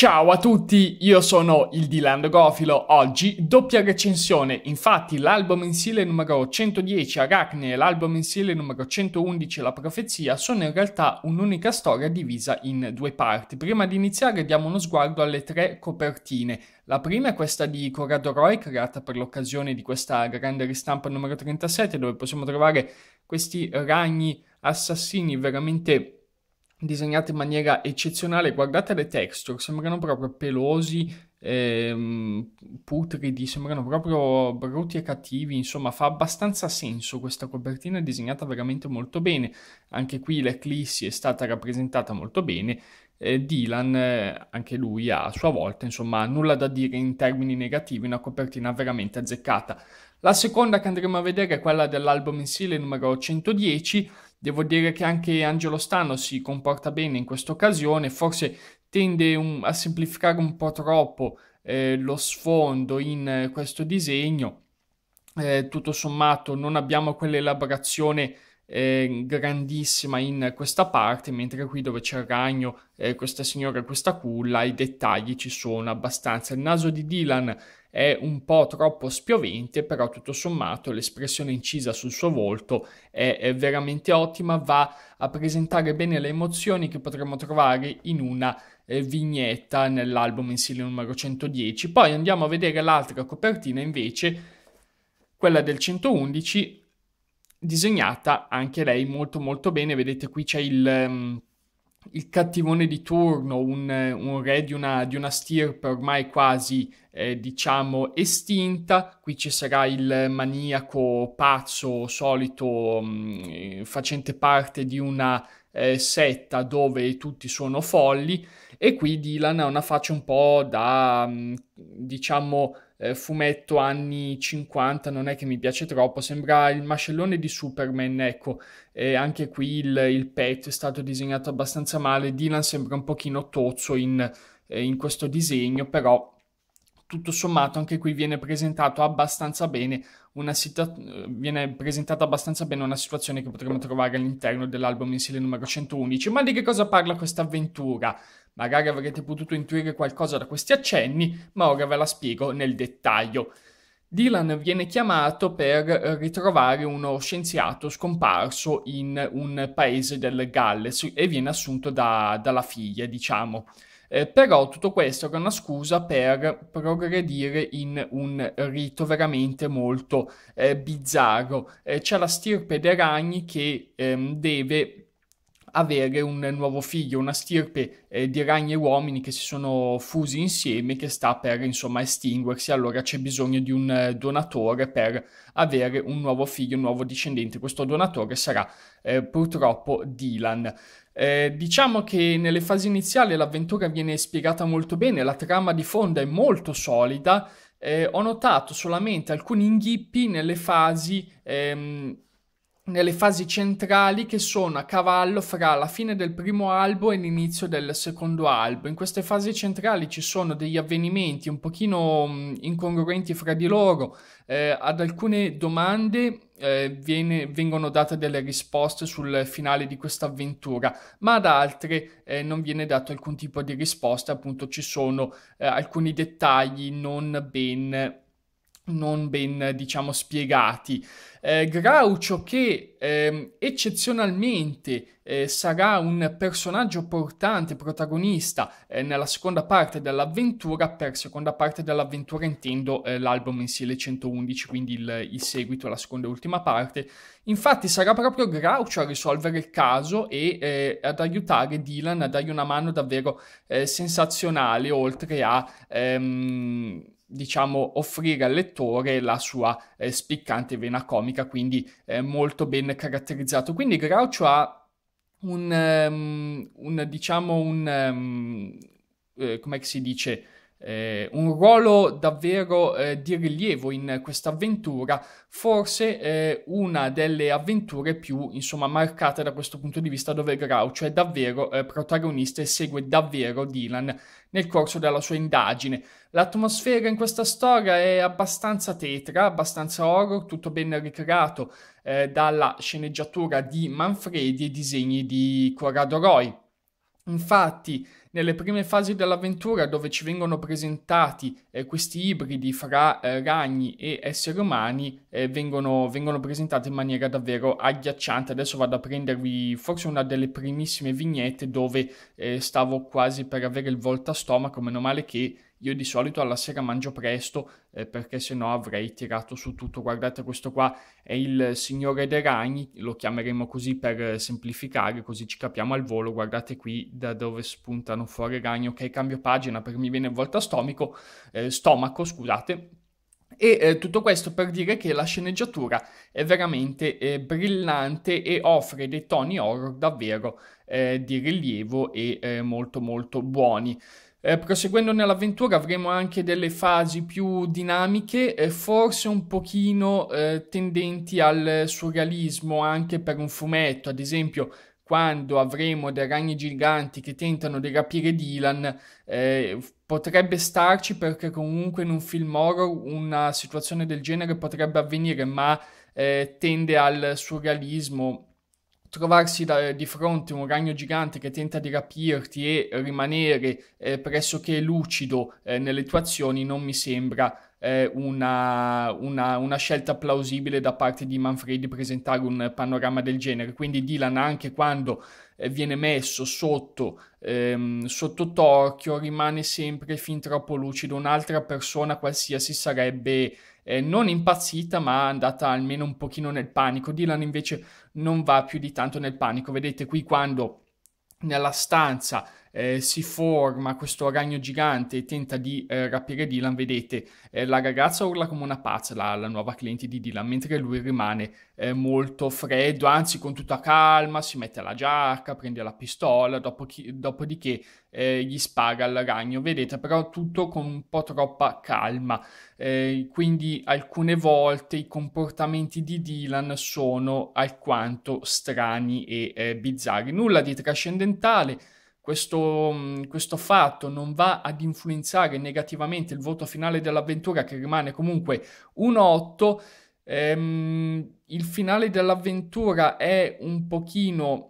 Ciao a tutti, io sono il Dilando Gofilo, oggi doppia recensione, infatti l'album mensile numero 110 Arachne e l'album mensile numero 111 La Profezia sono in realtà un'unica storia divisa in due parti. Prima di iniziare diamo uno sguardo alle tre copertine. La prima è questa di Corrado Roy creata per l'occasione di questa grande ristampa numero 37 dove possiamo trovare questi ragni assassini veramente disegnate in maniera eccezionale. Guardate le texture, sembrano proprio pelosi, ehm, putridi, sembrano proprio brutti e cattivi. Insomma, fa abbastanza senso questa copertina, è disegnata veramente molto bene. Anche qui l'eclissi è stata rappresentata molto bene. Eh, Dylan, eh, anche lui a sua volta, insomma, nulla da dire in termini negativi, una copertina veramente azzeccata. La seconda che andremo a vedere è quella dell'album mensile numero 110 Devo dire che anche Angelo Stanno si comporta bene in questa occasione, forse tende un, a semplificare un po' troppo eh, lo sfondo in eh, questo disegno. Eh, tutto sommato non abbiamo quell'elaborazione eh, grandissima in questa parte, mentre qui dove c'è il ragno, eh, questa signora e questa culla, i dettagli ci sono abbastanza. Il naso di Dylan è un po' troppo spiovente, però tutto sommato l'espressione incisa sul suo volto è, è veramente ottima, va a presentare bene le emozioni che potremmo trovare in una eh, vignetta nell'album mensile numero 110. Poi andiamo a vedere l'altra copertina invece, quella del 111, disegnata anche lei molto molto bene, vedete qui c'è il... Um, il cattivone di turno, un, un re di una, di una, stirpe ormai quasi eh, diciamo estinta, qui ci sarà il maniaco pazzo solito mh, mm, eh, facente parte di una eh, setta dove tutti sono folli e qui Dylan ha una faccia un po' da mh, mm, diciamo eh, fumetto anni 50 non è che mi piace troppo, sembra il mascellone di Superman, ecco, eh, anche qui il, il, petto è stato disegnato abbastanza male, Dylan sembra un pochino tozzo in, eh, in questo disegno, però tutto sommato anche qui viene, abbastanza situa- viene presentata abbastanza bene una situazione che potremmo trovare all'interno dell'album mensile numero 111. Ma di che cosa parla questa avventura? Magari avrete potuto intuire qualcosa da questi accenni, ma ora ve la spiego nel dettaglio. Dylan viene chiamato per ritrovare uno scienziato scomparso in un paese del Galles e viene assunto da, dalla figlia, diciamo. Eh, però tutto questo era una scusa per progredire in un rito veramente molto eh, bizzarro. Eh, c'è la stirpe dei ragni che ehm, deve avere un nuovo figlio, una stirpe eh, di ragni e uomini che si sono fusi insieme, che sta per insomma estinguersi, allora c'è bisogno di un eh, donatore per avere un nuovo figlio, un nuovo discendente. Questo donatore sarà eh, purtroppo Dylan. Eh, diciamo che nelle fasi iniziali l'avventura viene spiegata molto bene, la trama di fondo è molto solida, eh, ho notato solamente alcuni inghippi nelle fasi, ehm, nelle fasi centrali che sono a cavallo fra la fine del primo albo e l'inizio del secondo albo. In queste fasi centrali ci sono degli avvenimenti un pochino mh, mm, incongruenti fra di loro, eh, ad alcune domande eh, viene, vengono date delle risposte sul finale di questa avventura, ma ad altre eh, non viene dato alcun tipo di risposta, appunto ci sono eh, alcuni dettagli non ben non ben diciamo spiegati. Eh, Graucio che eh, eccezionalmente eh, sarà un personaggio portante, protagonista eh, nella seconda parte dell'avventura, per seconda parte dell'avventura intendo eh, l'album mensile 111, quindi il, il seguito, la seconda e ultima parte. Infatti sarà proprio Graucio a risolvere il caso e eh, ad aiutare Dylan a dargli una mano davvero sensazionale, oltre a... Ehm, diciamo, offrire al lettore la sua eh, spiccante vena comica, quindi eh, molto ben caratterizzato. Quindi Groucho ha un, um, un diciamo, un, um, eh, come si dice, eh, un ruolo davvero eh, di rilievo in questa avventura, forse eh, una delle avventure più insomma marcate da questo punto di vista dove Grouch è cioè davvero eh, protagonista e segue davvero Dylan nel corso della sua indagine. L'atmosfera in questa storia è abbastanza tetra, abbastanza horror, tutto ben ricreato eh, dalla sceneggiatura di Manfredi e disegni di Corrado Roy. Infatti, nelle prime fasi dell'avventura, dove ci vengono presentati eh, questi ibridi fra eh, ragni e esseri umani, eh, vengono, vengono, presentati in maniera davvero agghiacciante. Adesso vado a prendervi forse una delle primissime vignette dove eh, stavo quasi per avere il volta stomaco, meno male che io di solito alla sera mangio presto eh, perché sennò avrei tirato su tutto. Guardate, questo qua è il Signore dei Ragni, lo chiameremo così per eh, semplificare, così ci capiamo al volo. Guardate qui da dove spuntano buttano fuori ragno, ok, cambio pagina perché mi viene volta stomico, eh, stomaco, scusate. E eh, tutto questo per dire che la sceneggiatura è veramente eh, brillante e offre dei toni horror davvero eh, di rilievo e eh, molto molto buoni. Eh, proseguendo nell'avventura avremo anche delle fasi più dinamiche, eh, forse un pochino eh, tendenti al surrealismo anche per un fumetto, ad esempio quando avremo dei ragni giganti che tentano di rapire Dylan, eh, potrebbe starci perché comunque in un film horror una situazione del genere potrebbe avvenire, ma eh, tende al surrealismo. Trovarsi da, di fronte a un ragno gigante che tenta di rapirti e rimanere eh, pressoché lucido eh, nelle tue azioni non mi sembra eh, una, una, una, scelta plausibile da parte di Manfredi presentare un panorama del genere. Quindi Dylan, anche quando eh, viene messo sotto, ehm, sotto torchio, rimane sempre fin troppo lucido. Un'altra persona qualsiasi sarebbe eh, non impazzita, ma andata almeno un pochino nel panico. Dylan invece non va più di tanto nel panico. Vedete qui quando nella stanza eh, si forma questo ragno gigante e tenta di eh, rapire Dylan, vedete, eh, la ragazza urla come una pazza, la, la, nuova cliente di Dylan, mentre lui rimane eh, molto freddo, anzi con tutta calma, si mette alla giacca, prende la pistola, dopo chi, dopodiché eh, gli spara il ragno, vedete, però tutto con un po' troppa calma, eh, quindi alcune volte i comportamenti di Dylan sono alquanto strani e bizzarri, nulla di trascendentale, questo, mm, questo, fatto non va ad influenzare negativamente il voto finale dell'avventura che rimane comunque un 8 ehm, il finale dell'avventura è un pochino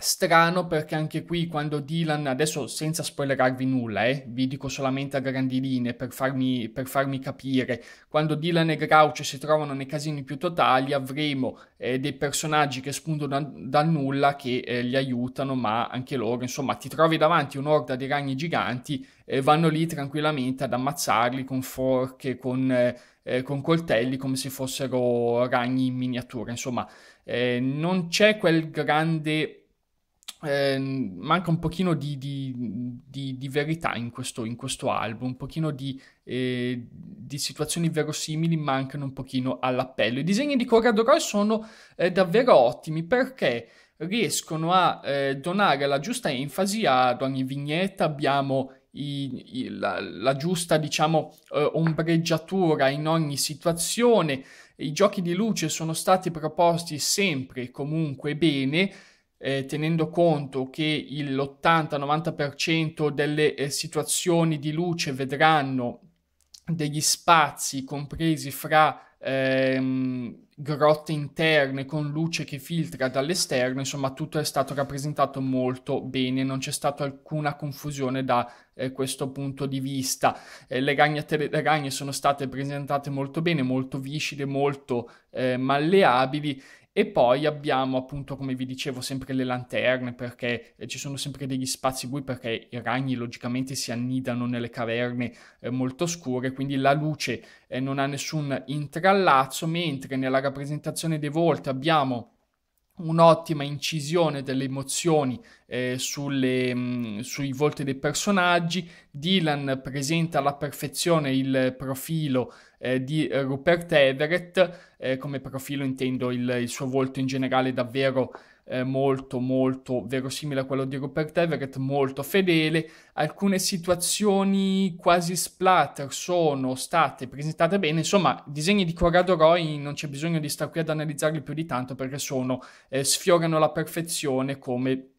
strano perché anche qui quando Dylan, adesso senza spoilerarvi nulla, eh, vi dico solamente a grandi linee per farmi, per farmi capire, quando Dylan e Grouch si trovano nei casini più totali avremo eh, dei personaggi che spuntano da, dal nulla che eh, li aiutano, ma anche loro, insomma, ti trovi davanti un'orda di ragni giganti e eh, vanno lì tranquillamente ad ammazzarli con forche, con eh, eh, con coltelli come se fossero ragni in miniatura. Insomma, eh, non c'è quel grande eh, manca un pochino di, di, di, di verità in questo, in questo, album, un pochino eh, di, situazioni verosimili mancano un pochino all'appello. I disegni di Corrado Roy sono eh, davvero ottimi perché riescono a eh, donare la giusta enfasi ad ogni vignetta, abbiamo i, i, la, la, giusta, diciamo, eh, ombreggiatura in ogni situazione, i giochi di luce sono stati proposti sempre e comunque bene, eh, tenendo conto che l'80-90% delle eh, situazioni di luce vedranno degli spazi compresi fra ehm, grotte interne con luce che filtra dall'esterno, insomma tutto è stato rappresentato molto bene, non c'è stata alcuna confusione da eh, questo punto di vista. Eh, le, ragnatele, le ragne sono state presentate molto bene, molto viscide, molto eh, malleabili e poi abbiamo appunto, come vi dicevo, sempre le lanterne perché eh, ci sono sempre degli spazi bui perché i ragni logicamente si annidano nelle caverne eh, molto scure, quindi la luce eh, non ha nessun intrallazzo, mentre nella rappresentazione dei volti abbiamo un'ottima incisione delle emozioni eh, sulle, mh, mm, sui volti dei personaggi. Dylan presenta alla perfezione il profilo eh, di eh, Rupert Everett, eh, come profilo intendo il, il, suo volto in generale davvero eh, molto molto verosimile a quello di Rupert Everett, molto fedele, alcune situazioni quasi splatter sono state presentate bene, insomma disegni di Corrado Roy non c'è bisogno di stare qui ad analizzarli più di tanto perché sono, eh, sfiorano la perfezione come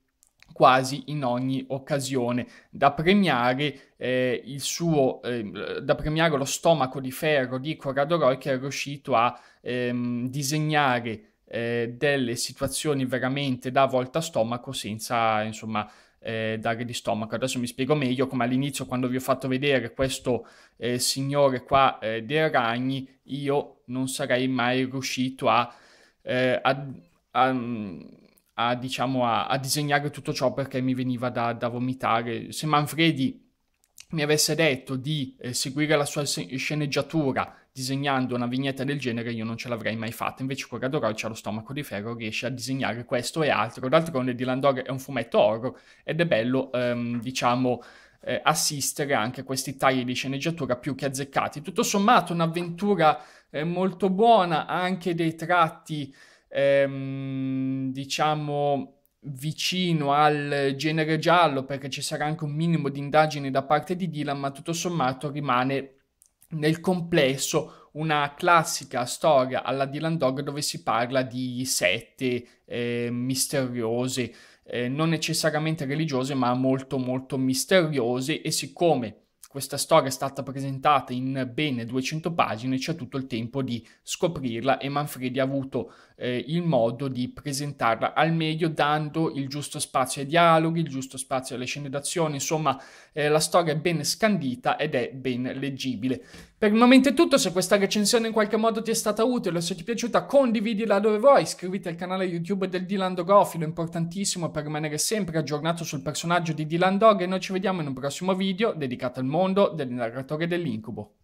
quasi in ogni occasione, da premiare, eh, il suo, eh, da premiare lo stomaco di ferro di Corrado Roy che è riuscito a ehm, disegnare eh, delle situazioni veramente da volta stomaco senza insomma eh, dare di stomaco. Adesso mi spiego meglio come all'inizio quando vi ho fatto vedere questo eh, signore qua eh, dei ragni, io non sarei mai riuscito a, eh, a, a mm, a, diciamo, a, a disegnare tutto ciò perché mi veniva da, da vomitare. Se Manfredi mi avesse detto di eh, seguire la sua se- sceneggiatura disegnando una vignetta del genere io non ce l'avrei mai fatta, invece Corrado Roy ha lo stomaco di ferro, riesce a disegnare questo e altro, d'altronde Dylan Dog è un fumetto horror ed è bello ehm, diciamo eh, assistere anche a questi tagli di sceneggiatura più che azzeccati, tutto sommato un'avventura eh, molto buona, anche dei tratti ehm, diciamo vicino al genere giallo perché ci sarà anche un minimo di indagini da parte di Dylan ma tutto sommato rimane nel complesso una classica storia alla Dylan Dog dove si parla di sette eh, misteriose eh, non necessariamente religiose ma molto molto misteriose e siccome questa storia è stata presentata in bene 200 pagine, c'è tutto il tempo di scoprirla e Manfredi ha avuto eh, il modo di presentarla al meglio dando il giusto spazio ai dialoghi, il giusto spazio alle scene d'azione, insomma eh, la storia è ben scandita ed è ben leggibile. Per il momento è tutto, se questa recensione in qualche modo ti è stata utile, se ti è piaciuta condividila dove vuoi, iscriviti al canale YouTube del Dylan Dogofilo, importantissimo per rimanere sempre aggiornato sul personaggio di Dylan Dog e noi ci vediamo in un prossimo video dedicato al mondo mondo dell'indagatore dell'incubo.